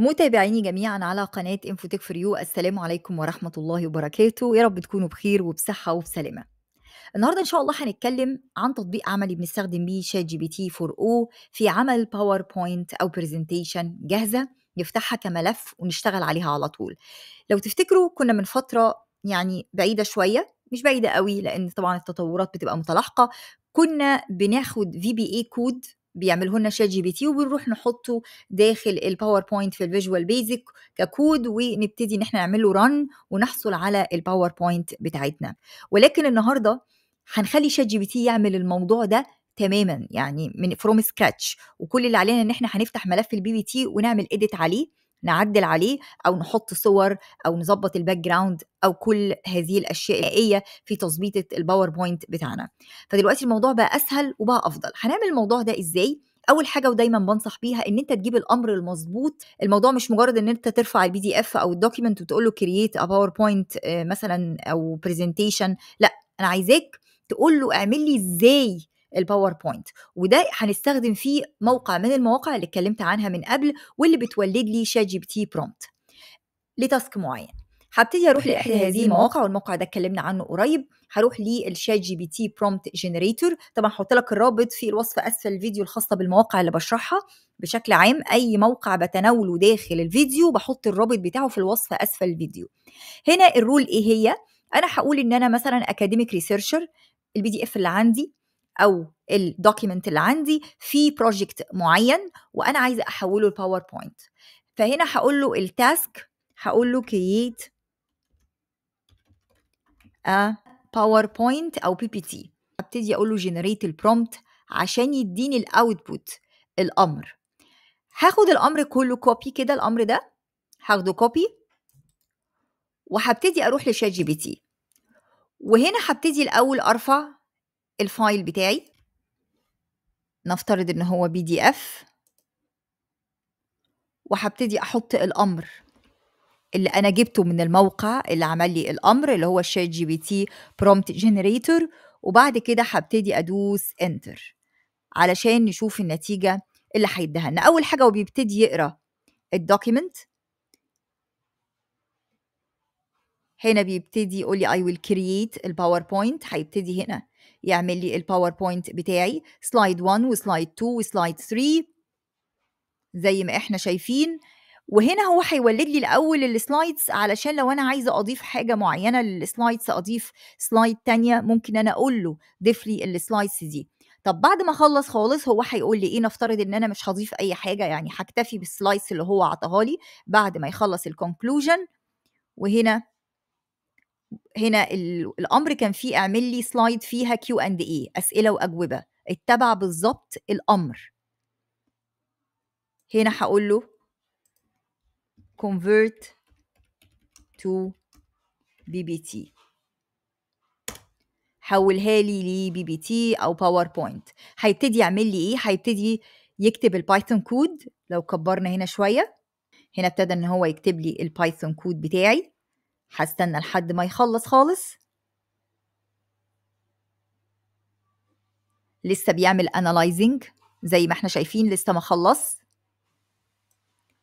متابعيني جميعا على قناة انفوتك فور يو السلام عليكم ورحمة الله وبركاته يا رب تكونوا بخير وبصحة وبسلامة النهاردة إن شاء الله هنتكلم عن تطبيق عملي بنستخدم بيه شات جي بي تي 4 او في عمل باوربوينت أو برزنتيشن جاهزة نفتحها كملف ونشتغل عليها على طول لو تفتكروا كنا من فترة يعني بعيدة شوية مش بعيدة قوي لأن طبعا التطورات بتبقى متلاحقة كنا بناخد في بي اي كود لنا شات جي بي تي وبنروح نحطه داخل الباوربوينت في الفيجوال بيزك ككود ونبتدي ان احنا نعمل له رن ونحصل على الباوربوينت بتاعتنا ولكن النهارده هنخلي شات جي بي تي يعمل الموضوع ده تماما يعني من فروم سكراتش وكل اللي علينا ان احنا هنفتح ملف البي بي تي ونعمل اديت عليه نعدل عليه او نحط صور او نظبط الباك جراوند او كل هذه الاشياء الحقيقيه في تظبيطه الباوربوينت بتاعنا فدلوقتي الموضوع بقى اسهل وبقى افضل هنعمل الموضوع ده ازاي اول حاجه ودايما بنصح بيها ان انت تجيب الامر المظبوط الموضوع مش مجرد ان انت ترفع البي دي اف او الدوكيمنت وتقول له كرييت ا باوربوينت مثلا او برزنتيشن لا انا عايزاك تقول له اعمل لي ازاي الباوربوينت وده هنستخدم فيه موقع من المواقع اللي اتكلمت عنها من قبل واللي بتولد لي شات جي بي تي برومبت لتاسك معين هبتدي اروح لاحدى هذه المواقع والموقع ده اتكلمنا عنه قريب هروح للشات جي بي تي برومبت جنريتور طبعا هحط لك الرابط في الوصف اسفل الفيديو الخاصه بالمواقع اللي بشرحها بشكل عام اي موقع بتناوله داخل الفيديو بحط الرابط بتاعه في الوصف اسفل الفيديو هنا الرول ايه هي انا هقول ان انا مثلا اكاديميك ريسيرشر البي دي اف اللي عندي او الدوكيمنت اللي عندي في بروجكت معين وانا عايزه احوله لباوربوينت فهنا هقول له التاسك هقول له كرييت ا باوربوينت او بي بي تي هبتدي اقول له جنريت البرومبت عشان يديني الاوتبوت الامر هاخد الامر كله كوبي كده الامر ده هاخده كوبي وهبتدي اروح لشات جي بي تي وهنا هبتدي الاول ارفع الفايل بتاعي نفترض ان هو بي دي اف وهبتدي احط الامر اللي انا جبته من الموقع اللي عمل لي الامر اللي هو الشات جي بي تي برومبت جنريتور وبعد كده هبتدي ادوس انتر علشان نشوف النتيجه اللي هيديها لنا اول حاجه وبيبتدي يقرا الدوكيمنت هنا بيبتدي يقول لي اي ويل كرييت الباوربوينت هيبتدي هنا يعمل لي الباوربوينت بتاعي سلايد 1 وسلايد 2 وسلايد 3 زي ما احنا شايفين وهنا هو هيولد لي الاول السلايدز علشان لو انا عايزه اضيف حاجه معينه للسلايدز اضيف سلايد تانية ممكن انا اقول له ضيف لي السلايدز دي طب بعد ما اخلص خالص هو هيقول لي ايه نفترض ان انا مش هضيف اي حاجه يعني هكتفي بالسلايدز اللي هو عطاها لي بعد ما يخلص الكونكلوجن وهنا هنا الامر كان فيه اعمل لي سلايد فيها كيو اند اي اسئله واجوبه اتبع بالظبط الامر هنا هقول له convert to BBT حولها لي لبي بي تي او باوربوينت هيبتدي يعمل لي ايه هيبتدي يكتب البايثون كود لو كبرنا هنا شويه هنا ابتدى ان هو يكتب لي البايثون كود بتاعي هستنى لحد ما يخلص خالص لسه بيعمل analyzing زي ما احنا شايفين لسه ما خلص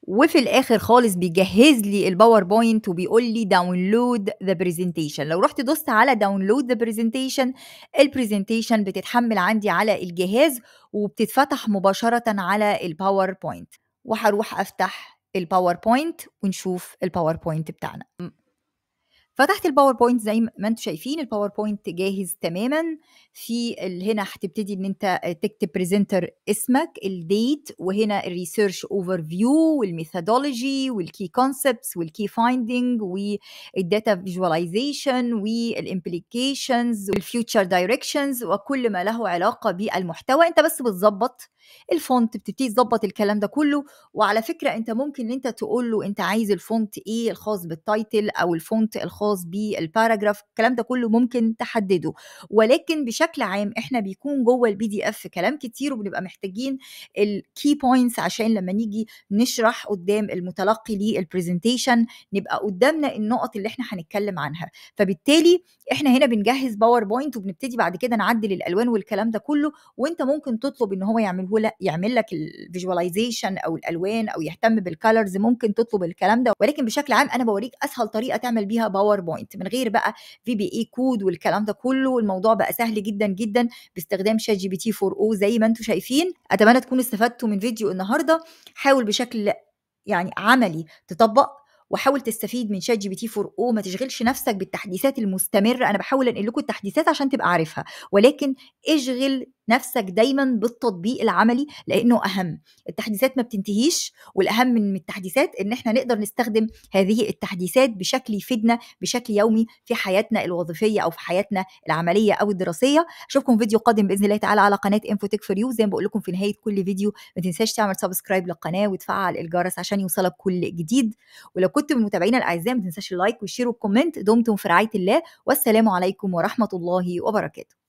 وفي الاخر خالص بيجهز لي الباوربوينت وبيقول لي داونلود ذا برزنتيشن لو رحت دوست على داونلود ذا برزنتيشن البرزنتيشن بتتحمل عندي على الجهاز وبتتفتح مباشره على الباوربوينت وهروح افتح الباوربوينت ونشوف الباوربوينت بتاعنا فتحت الباوربوينت زي ما انتم شايفين الباوربوينت جاهز تماما في هنا هتبتدي ان انت آه، تكتب بريزنتر اسمك الديت وهنا الريسيرش اوفر فيو والميثودولوجي والكي كونسبتس والكي فايندنج والداتا فيجواليزيشن والامبليكيشنز والفيوتشر دايركشنز وكل ما له علاقه بالمحتوى انت بس بتظبط الفونت بتبتدي تظبط الكلام ده كله وعلى فكره انت ممكن ان انت تقول له انت عايز الفونت ايه الخاص بالتايتل او الفونت الخاص الخاص بالباراجراف الكلام ده كله ممكن تحدده ولكن بشكل عام احنا بيكون جوه البي دي اف كلام كتير وبنبقى محتاجين الكي بوينتس عشان لما نيجي نشرح قدام المتلقي للبرزنتيشن نبقى قدامنا النقط اللي احنا هنتكلم عنها فبالتالي احنا هنا بنجهز باوربوينت وبنبتدي بعد كده نعدل الالوان والكلام ده كله وانت ممكن تطلب ان هو يعمله لك يعمل لك الفيجواليزيشن او الالوان او يهتم بالكالرز ممكن تطلب الكلام ده ولكن بشكل عام انا بوريك اسهل طريقه تعمل بيها باور باوربوينت من غير بقى في بي اي كود والكلام ده كله الموضوع بقى سهل جدا جدا باستخدام شات جي بي تي 4 او زي ما انتم شايفين اتمنى تكونوا استفدتوا من فيديو النهارده حاول بشكل يعني عملي تطبق وحاول تستفيد من شات جي بي تي 4 او ما تشغلش نفسك بالتحديثات المستمره انا بحاول انقل لكم التحديثات عشان تبقى عارفها ولكن اشغل نفسك دايما بالتطبيق العملي لانه اهم التحديثات ما بتنتهيش والاهم من التحديثات ان احنا نقدر نستخدم هذه التحديثات بشكل يفيدنا بشكل يومي في حياتنا الوظيفيه او في حياتنا العمليه او الدراسيه اشوفكم فيديو قادم باذن الله تعالى على قناه انفوتك فور يو زي ما بقول لكم في نهايه كل فيديو ما تنساش تعمل سبسكرايب للقناه وتفعل الجرس عشان يوصلك كل جديد ولو كنت من متابعينا الاعزاء ما تنساش اللايك والشير والكومنت دمتم في رعايه الله والسلام عليكم ورحمه الله وبركاته